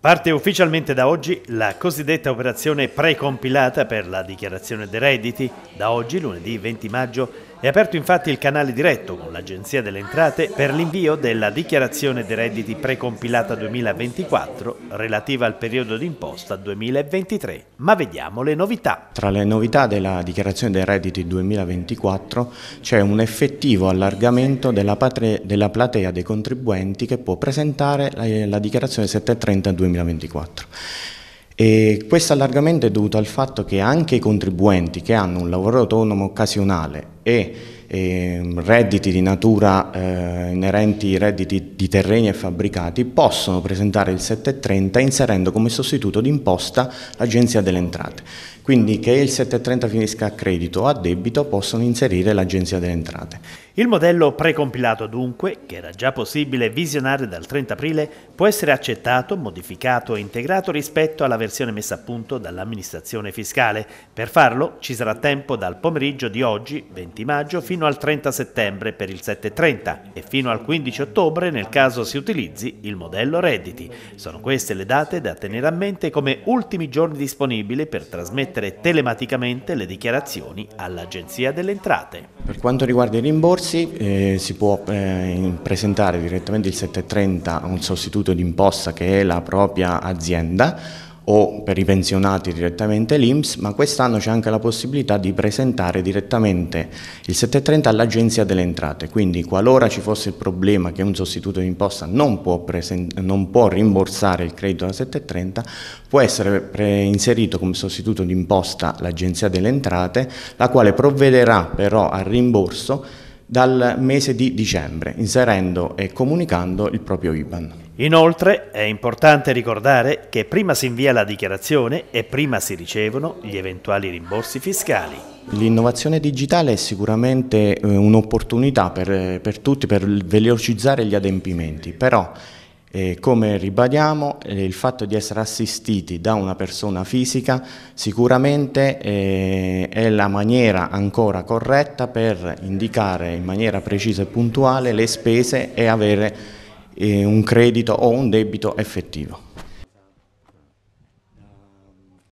Parte ufficialmente da oggi la cosiddetta operazione precompilata per la dichiarazione dei redditi. Da oggi, lunedì 20 maggio, è aperto infatti il canale diretto con l'Agenzia delle Entrate per l'invio della dichiarazione dei redditi precompilata 2024 relativa al periodo d'imposta 2023. Ma vediamo le novità. Tra le novità della dichiarazione dei redditi 2024 c'è un effettivo allargamento della, della, platea dei contribuenti che può presentare la, la dichiarazione 730 2024. E questo allargamento è dovuto al fatto che anche i contribuenti che hanno un lavoro autonomo occasionale e eh, redditi di natura eh, inerenti ai redditi di terreni e fabbricati possono presentare il 730 inserendo come sostituto d'imposta l'Agenzia delle Entrate. Quindi che il 730 finisca a credito o a debito possono inserire l'Agenzia delle Entrate. Il modello precompilato dunque, che era già possibile visionare dal 30 aprile, può essere accettato, modificato e integrato rispetto alla versione messa a punto dall'amministrazione fiscale. Per farlo ci sarà tempo dal pomeriggio di oggi, 20 20 maggio fino al 30 settembre per il 730 e fino al 15 ottobre nel caso si utilizzi il modello redditi. Sono queste le date da tenere a mente come ultimi giorni disponibili per trasmettere telematicamente le dichiarazioni all'Agenzia delle Entrate. Per quanto riguarda i rimborsi eh, si può eh, presentare direttamente il 730 a un sostituto d'imposta che è la propria azienda o per i pensionati direttamente l'IMSS, ma quest'anno c'è anche la possibilità di presentare direttamente il 730 all'Agenzia delle Entrate, quindi qualora ci fosse il problema che un sostituto di imposta non può, non può rimborsare il credito da 730, può essere inserito come sostituto di imposta l'Agenzia delle Entrate, la quale provvederà però al rimborso dal mese di dicembre, inserendo e comunicando il proprio IBAN. Inoltre è importante ricordare che prima si invia la dichiarazione e prima si ricevono gli eventuali rimborsi fiscali. L'innovazione digitale è sicuramente eh, un'opportunità per, eh, per, tutti per velocizzare gli adempimenti, però eh, come ribadiamo eh, il fatto di essere assistiti da una persona fisica sicuramente eh, è la maniera ancora corretta per indicare in maniera precisa e puntuale le spese e avere eh, un credito o un debito effettivo.